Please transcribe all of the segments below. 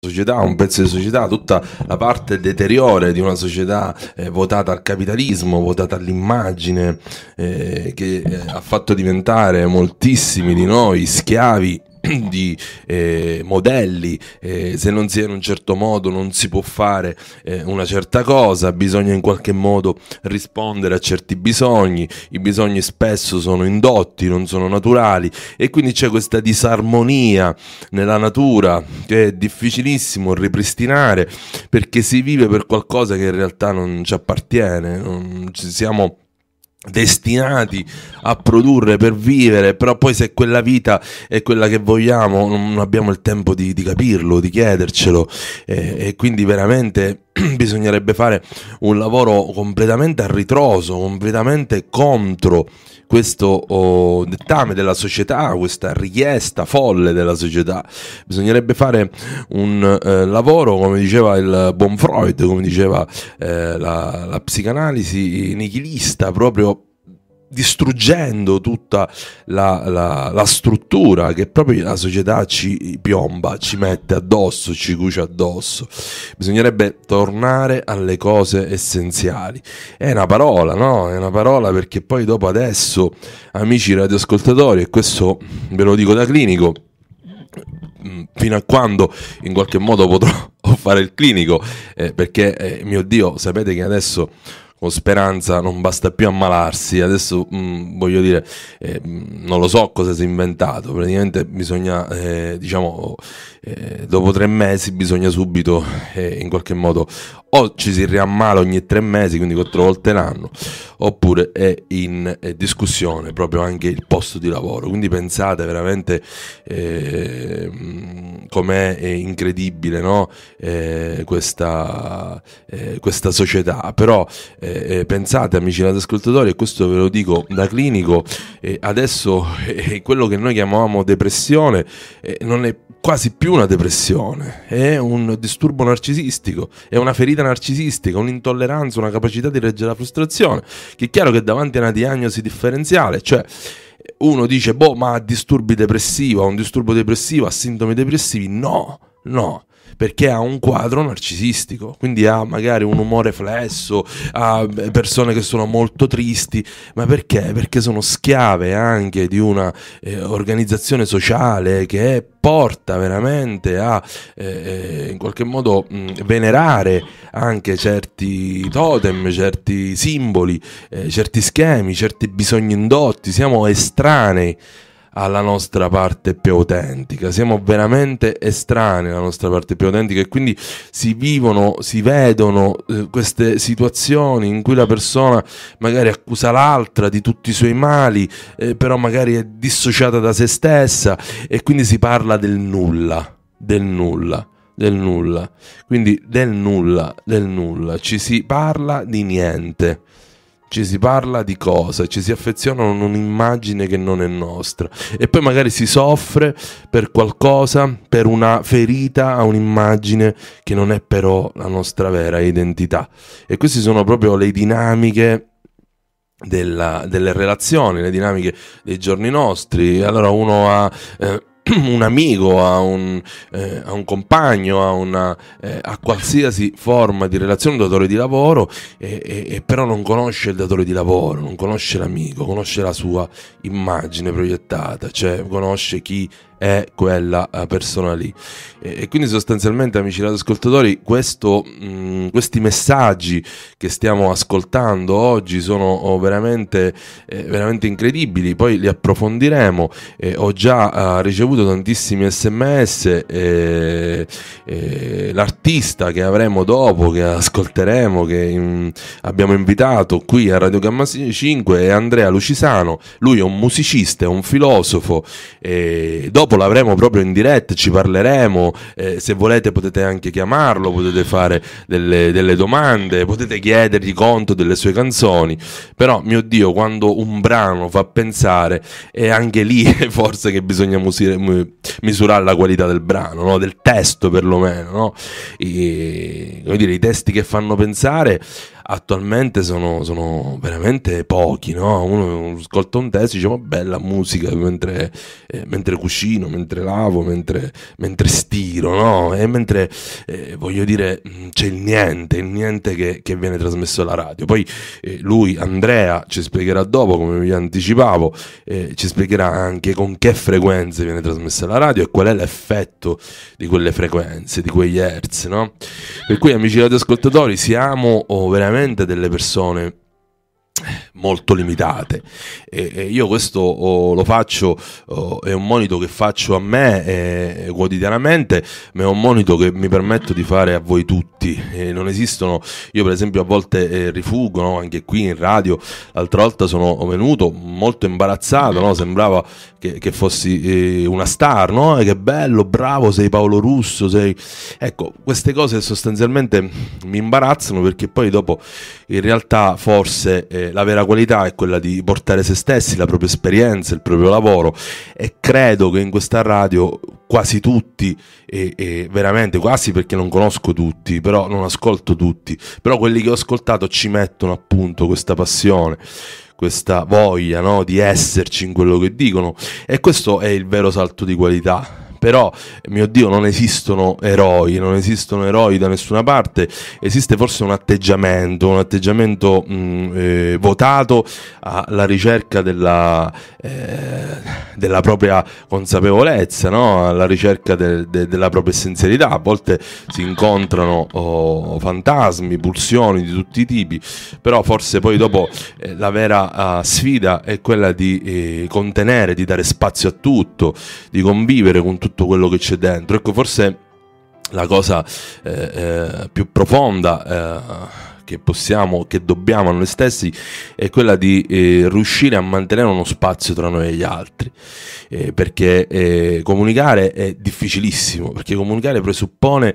società, un pezzo di società, tutta la parte deteriore di una società eh, votata al capitalismo, votata all'immagine, eh, che eh, ha fatto diventare moltissimi di noi schiavi di eh, modelli, eh, se non si è in un certo modo non si può fare eh, una certa cosa, bisogna in qualche modo rispondere a certi bisogni, i bisogni spesso sono indotti, non sono naturali e quindi c'è questa disarmonia nella natura che è difficilissimo ripristinare perché si vive per qualcosa che in realtà non ci appartiene, non ci siamo destinati a produrre per vivere, però poi se quella vita è quella che vogliamo non abbiamo il tempo di, di capirlo, di chiedercelo e, e quindi veramente bisognerebbe fare un lavoro completamente a ritroso, completamente contro questo oh, dettame della società, questa richiesta folle della società. Bisognerebbe fare un eh, lavoro, come diceva il buon Freud, come diceva eh, la, la psicanalisi nichilista, proprio distruggendo tutta la, la, la, struttura che proprio la società ci piomba, ci mette addosso, ci cuce addosso. Bisognerebbe tornare alle cose essenziali. È una parola, no? È una parola perché poi dopo adesso, amici radioascoltatori, e questo ve lo dico da clinico, mm, fino a quando in qualche modo potrò fare il clinico, eh, perché eh, mio Dio, sapete che adesso con Speranza non basta più ammalarsi, adesso mh, mm, voglio dire, eh, mm, non lo so cosa si è inventato, praticamente bisogna, eh, diciamo, eh, dopo tre mesi bisogna subito eh, in qualche modo o ci si riammala ogni tre mesi, quindi quattro volte l'anno, oppure è in eh, discussione proprio anche il posto di lavoro, quindi pensate veramente eh, mm, com'è incredibile no? questa, questa società, però... Eh, eh, pensate amici ascoltatori e questo ve lo dico da clinico eh, adesso eh, eh quello che noi chiamavamo depressione eh, non è quasi più una depressione è un disturbo narcisistico è una ferita narcisistica un'intolleranza una capacità di reggere la frustrazione che è chiaro che davanti a una diagnosi differenziale cioè uno dice boh ma ha disturbi depressivi ha un disturbo depressivo ha sintomi depressivi no no perché ha un quadro narcisistico, quindi ha magari un umore flesso, ha eh, persone che sono molto tristi, ma perché? Perché sono schiave anche di una eh, organizzazione sociale che porta veramente a eh, eh in qualche modo mh, venerare anche certi totem, certi simboli, eh, certi schemi, certi bisogni indotti, siamo estranei alla nostra parte più autentica, siamo veramente estranei alla nostra parte più autentica e quindi si vivono, si vedono eh, queste situazioni in cui la persona magari accusa l'altra di tutti i suoi mali, eh, però magari è dissociata da se stessa e quindi si parla del nulla, del nulla del nulla. Quindi del nulla, del nulla, ci si parla di niente ci si parla di cosa, ci si affeziona a un'immagine che non è nostra e poi magari si soffre per qualcosa, per una ferita a un'immagine che non è però la nostra vera identità. E queste sono proprio le dinamiche della, delle relazioni, le dinamiche dei giorni nostri. Allora uno ha eh, un amico, a un, eh, a un compagno, a, una, eh, a, qualsiasi forma di relazione, un datore di lavoro, e, e, e, però non conosce il datore di lavoro, non conosce l'amico, conosce la sua immagine proiettata, cioè conosce chi è quella eh, persona lì. E, e quindi sostanzialmente, amici radioascoltatori, questo, mh, mm, questi messaggi che stiamo ascoltando oggi sono oh, veramente, eh, veramente incredibili, poi li approfondiremo. Eh, ho già eh, ricevuto tantissimi sms, eh, eh, l'artista che avremo dopo, che ascolteremo, che in, mm, abbiamo invitato qui a Radio Gamma 5 è Andrea Lucisano, lui è un musicista, è un filosofo. dopo dopo l'avremo proprio in diretta, ci parleremo, eh, se volete potete anche chiamarlo, potete fare delle, delle, domande, potete chiedergli conto delle sue canzoni, però mio Dio quando un brano fa pensare è anche lì forse che bisogna musire, misurare la qualità del brano, no? del testo perlomeno, no? e, dire, i testi che fanno pensare attualmente sono, sono veramente pochi, no? Uno ascolta un testo e dice ma bella musica mentre, eh, mentre cucino, mentre lavo, mentre, mentre stiro, no? E mentre, eh, voglio dire, mm, c'è il niente, il niente che, che viene trasmesso alla radio. Poi eh, lui, Andrea, ci spiegherà dopo, come vi anticipavo, eh, ci spiegherà anche con che frequenze viene trasmessa la radio e qual è l'effetto di quelle frequenze, di quegli hertz, no? Per cui amici radioascoltatori, siamo oh, veramente veramente delle persone molto limitate e, e io questo oh, lo faccio oh, è un monito che faccio a me eh, quotidianamente ma è un monito che mi permetto di fare a voi tutti eh, non esistono io per esempio a volte eh, rifugo no? anche qui in radio l'altra volta sono venuto molto imbarazzato no? sembrava che, che fossi eh, una star no? e che bello bravo sei Paolo Russo sei ecco queste cose sostanzialmente mi imbarazzano perché poi dopo in realtà forse eh, la vera qualità è quella di portare se stessi, la propria esperienza, il proprio lavoro e credo che in questa radio quasi tutti, e, e, veramente quasi perché non conosco tutti, però non ascolto tutti, però quelli che ho ascoltato ci mettono appunto questa passione, questa voglia no, di esserci in quello che dicono e questo è il vero salto di qualità però mio Dio non esistono eroi, non esistono eroi da nessuna parte, esiste forse un atteggiamento, un atteggiamento mh, eh, votato alla ricerca della, eh, della propria consapevolezza, no? alla ricerca de, de, della propria essenzialità, a volte si incontrano oh, fantasmi, pulsioni di tutti i tipi, però forse poi dopo eh, la vera ah, sfida è quella di eh, contenere, di dare spazio a tutto, di convivere con tutto tutto quello che c'è dentro. Ecco, forse la cosa eh, eh, più profonda eh, che possiamo, che dobbiamo a noi stessi, è quella di eh, riuscire a mantenere uno spazio tra noi e gli altri, eh, perché eh, comunicare è difficilissimo, perché comunicare presuppone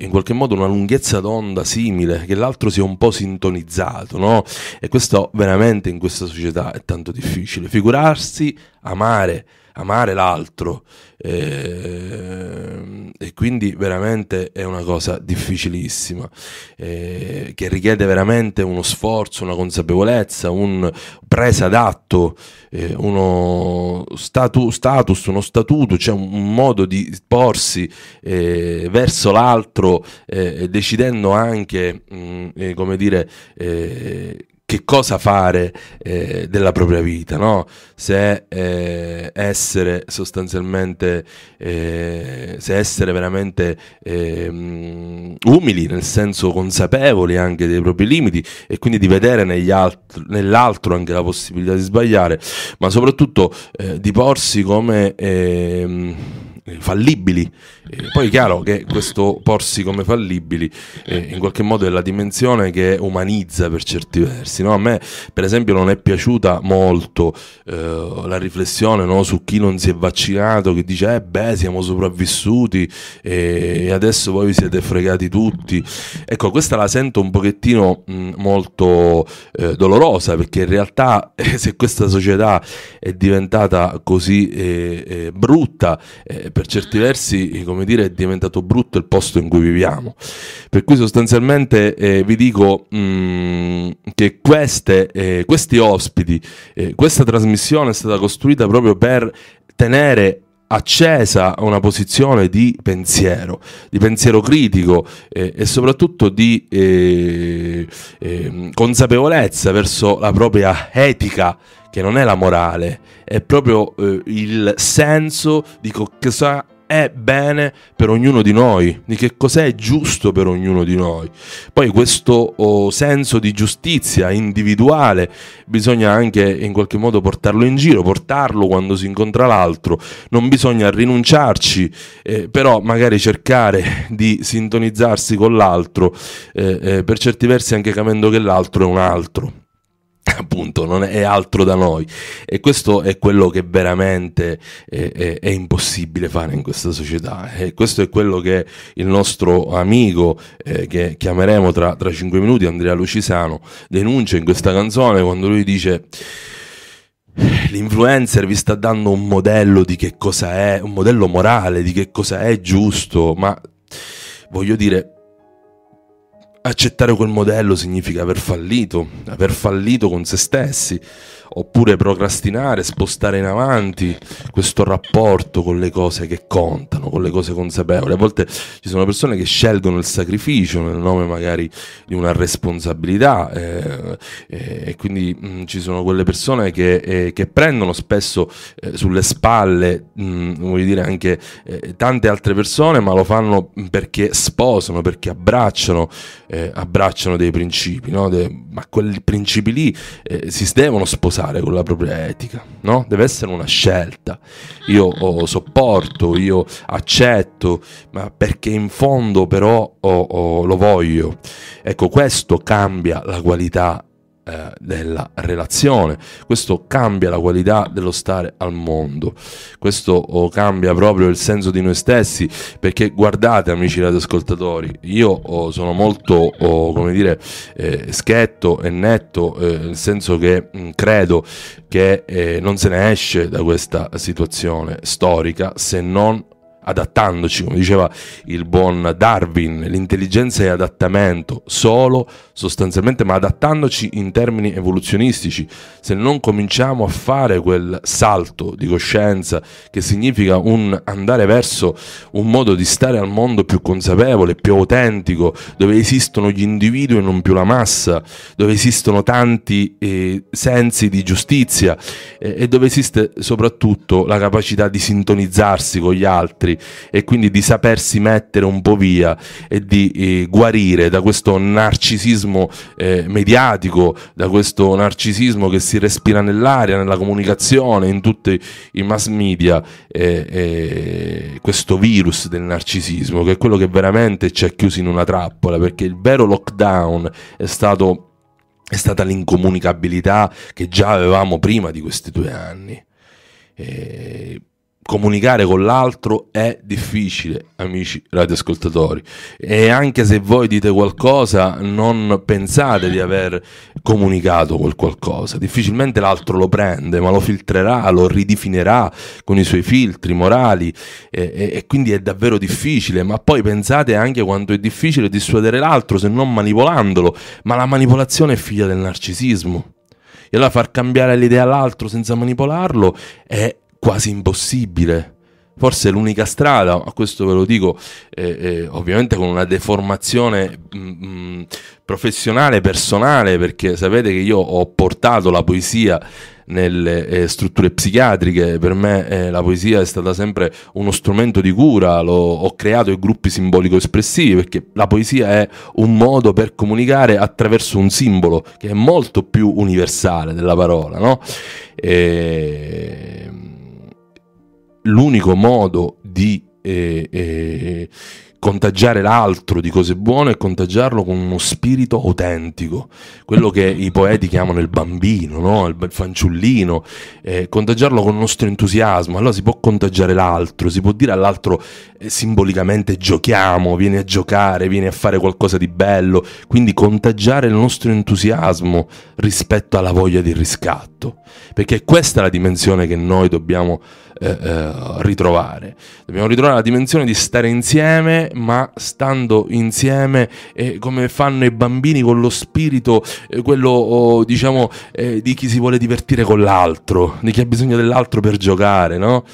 in qualche modo una lunghezza d'onda simile, che l'altro sia un po' sintonizzato, no? E questo veramente in questa società è tanto difficile. Figurarsi amare, amare l'altro. E, ehm, e, quindi veramente è una cosa difficilissima, e, eh, che richiede veramente uno sforzo, una consapevolezza, un presa d'atto, eh, uno statu, status, uno statuto, cioè un, un modo di porsi eh, verso l'altro, eh, decidendo anche, mh, mm, eh, come dire, eh, che cosa fare eh, della propria vita, no? se eh, essere sostanzialmente, eh, se essere veramente ehm, umili, nel senso consapevoli anche dei propri limiti e quindi di vedere alt- nell'altro anche la possibilità di sbagliare, ma soprattutto eh, di porsi come ehm, fallibili eh, poi è chiaro che questo porsi come fallibili eh, in qualche modo è la dimensione che umanizza per certi versi. No? A me, per esempio, non è piaciuta molto eh, la riflessione no? su chi non si è vaccinato, che dice, eh beh, siamo sopravvissuti e adesso voi vi siete fregati tutti. Ecco, questa la sento un pochettino mh, mm, molto eh, dolorosa perché in realtà se questa società è diventata così eh, eh, brutta, per certi versi, come dire, è diventato brutto il posto in cui viviamo. Per cui sostanzialmente eh, vi dico mh, mm, che queste, eh, questi ospiti, eh, questa trasmissione è stata costruita proprio per tenere accesa a una posizione di pensiero, di pensiero critico eh, e soprattutto di eh, eh, consapevolezza verso la propria etica, che non è la morale, è proprio eh, il senso di cosa è bene per ognuno di noi, di che cos'è giusto per ognuno di noi. Poi questo oh, senso di giustizia individuale bisogna anche in qualche modo portarlo in giro, portarlo quando si incontra l'altro, non bisogna rinunciarci, eh, però magari cercare di sintonizzarsi con l'altro, eh, eh, per certi versi anche capendo che l'altro è un altro. appunto non è altro da noi e questo è quello che veramente è, è, è, impossibile fare in questa società e questo è quello che il nostro amico eh, che chiameremo tra, tra 5 minuti Andrea Lucisano denuncia in questa canzone quando lui dice L'influencer vi sta dando un modello di che cosa è, un modello morale di che cosa è giusto, ma voglio dire, Accettare quel modello significa aver fallito, aver fallito con se stessi, oppure procrastinare, spostare in avanti questo rapporto con le cose che contano, con le cose consapevoli. A volte ci sono persone che scelgono il sacrificio nel nome magari di una responsabilità eh, eh, e quindi mh, mm, ci sono quelle persone che, eh, che prendono spesso eh, sulle spalle, mh, mm, voglio dire, anche eh, tante altre persone, ma lo fanno perché sposano, perché abbracciano eh, abbracciano dei principi, no? De, ma quei principi lì eh, si devono sposare con la propria etica, no? deve essere una scelta. Io oh, sopporto, io accetto, ma perché in fondo però oh, oh, lo voglio. Ecco, questo cambia la qualità eh, della relazione. Questo cambia la qualità dello stare al mondo, questo oh, cambia proprio il senso di noi stessi, perché guardate amici radioascoltatori, io oh, sono molto, oh, come dire, eh, schetto e netto, eh, nel senso che mh, mm, credo che eh, non se ne esce da questa situazione storica se non adattandoci, come diceva il buon Darwin, l'intelligenza è adattamento, solo sostanzialmente, ma adattandoci in termini evoluzionistici. Se non cominciamo a fare quel salto di coscienza che significa un andare verso un modo di stare al mondo più consapevole, più autentico, dove esistono gli individui e non più la massa, dove esistono tanti eh, sensi di giustizia eh, e dove esiste soprattutto la capacità di sintonizzarsi con gli altri e quindi di sapersi mettere un po' via e di eh, guarire da questo narcisismo narcisismo eh, mediatico, da questo narcisismo che si respira nell'aria, nella comunicazione, in tutti i mass media, eh, eh, questo virus del narcisismo, che è quello che veramente ci ha chiusi in una trappola, perché il vero lockdown è stato... È stata l'incomunicabilità che già avevamo prima di questi due anni. E eh, comunicare con l'altro è difficile, amici radioascoltatori. E anche se voi dite qualcosa, non pensate di aver comunicato quel qualcosa. Difficilmente l'altro lo prende, ma lo filtrerà, lo ridefinirà con i suoi filtri morali e, e, e quindi è davvero difficile. Ma poi pensate anche quanto è difficile dissuadere l'altro se non manipolandolo. Ma la manipolazione è figlia del narcisismo. E allora far cambiare l'idea all'altro senza manipolarlo è quasi impossibile. Forse l'unica strada, a questo ve lo dico eh, eh, ovviamente con una deformazione mh, mm, mh, mm, professionale, personale, perché sapete che io ho portato la poesia nelle eh, strutture psichiatriche, per me eh, la poesia è stata sempre uno strumento di cura, Lo, ho creato i gruppi simbolico-espressivi perché la poesia è un modo per comunicare attraverso un simbolo che è molto più universale della parola, no? E l'unico modo di eh, eh, contagiare l'altro di cose buone è contagiarlo con uno spirito autentico, quello che i poeti chiamano il bambino, no? il fanciullino, eh, contagiarlo con il nostro entusiasmo, allora si può contagiare l'altro, si può dire all'altro eh, simbolicamente giochiamo, vieni a giocare, vieni a fare qualcosa di bello, quindi contagiare il nostro entusiasmo rispetto alla voglia di riscatto, perché questa è la dimensione che noi dobbiamo eh, eh, ritrovare. Dobbiamo ritrovare la dimensione di stare insieme, ma stando insieme eh, come fanno i bambini con lo spirito, eh, quello oh, diciamo eh, di chi si vuole divertire con l'altro, di chi ha bisogno dell'altro per giocare, no?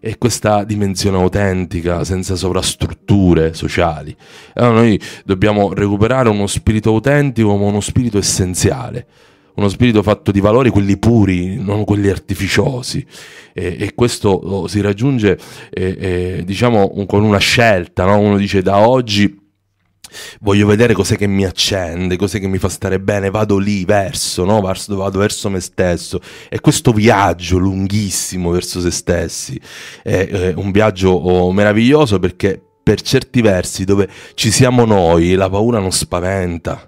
E questa dimensione autentica, senza sovrastrutture sociali. Allora noi dobbiamo recuperare uno spirito autentico, ma uno spirito essenziale uno spirito fatto di valori, quelli puri, non quelli artificiosi. E, e questo oh, si raggiunge, eh, eh, diciamo, un, con una scelta, no? uno dice da oggi... Voglio vedere cos'è che mi accende, cos'è che mi fa stare bene, vado lì verso, no? vado, vado verso me stesso. E questo viaggio lunghissimo verso se stessi è, è un viaggio oh, meraviglioso perché per certi versi dove ci siamo noi la paura non spaventa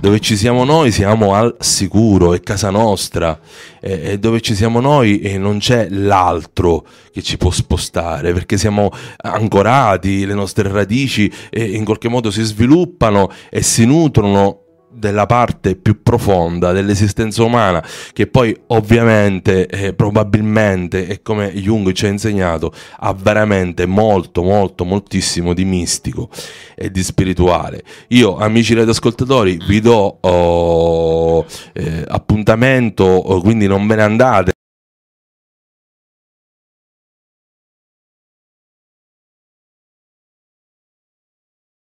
dove ci siamo noi siamo al sicuro, è casa nostra, e, dove ci siamo noi e eh, non c'è l'altro che ci può spostare, perché siamo ancorati, le nostre radici eh, in qualche modo si sviluppano e si nutrono della parte più profonda dell'esistenza umana che poi ovviamente eh, probabilmente e come Jung ci ha insegnato ha veramente molto molto moltissimo di mistico e di spirituale io amici radioascoltatori vi do oh, eh, appuntamento oh, quindi non ve ne andate